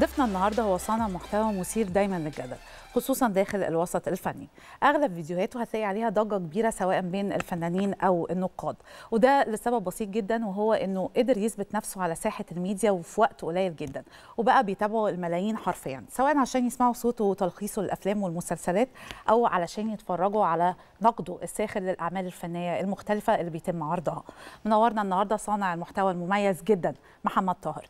ضيفنا النهارده هو صانع محتوى مثير دايما للجدل خصوصا داخل الوسط الفني اغلب فيديوهاته هتلاقي عليها ضجه كبيره سواء بين الفنانين او النقاد وده لسبب بسيط جدا وهو انه قدر يثبت نفسه على ساحه الميديا وفي وقت قليل جدا وبقى بيتابعه الملايين حرفيا سواء عشان يسمعوا صوته وتلخيصه للافلام والمسلسلات او علشان يتفرجوا على نقده الساخر للاعمال الفنيه المختلفه اللي بيتم عرضها منورنا النهارده صانع المحتوى المميز جدا محمد طاهر